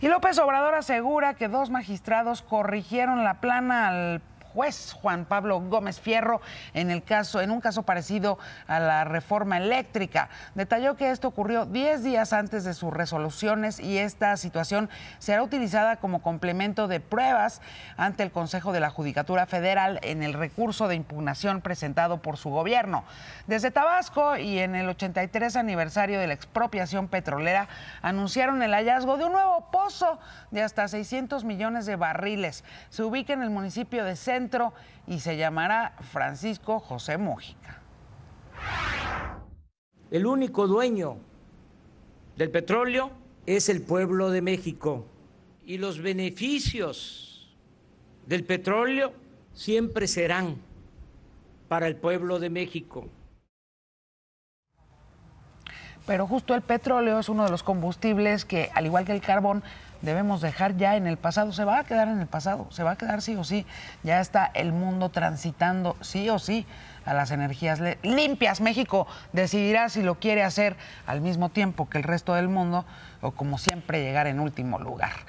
Y López Obrador asegura que dos magistrados corrigieron la plana al juez Juan Pablo Gómez Fierro en, el caso, en un caso parecido a la reforma eléctrica. Detalló que esto ocurrió 10 días antes de sus resoluciones y esta situación será utilizada como complemento de pruebas ante el Consejo de la Judicatura Federal en el recurso de impugnación presentado por su gobierno. Desde Tabasco y en el 83 aniversario de la expropiación petrolera anunciaron el hallazgo de un nuevo pozo de hasta 600 millones de barriles. Se ubica en el municipio de Centro y se llamará Francisco José Mójica. El único dueño del petróleo es el pueblo de México y los beneficios del petróleo siempre serán para el pueblo de México pero justo el petróleo es uno de los combustibles que, al igual que el carbón, debemos dejar ya en el pasado, se va a quedar en el pasado, se va a quedar sí o sí, ya está el mundo transitando sí o sí a las energías limpias. México decidirá si lo quiere hacer al mismo tiempo que el resto del mundo o como siempre llegar en último lugar.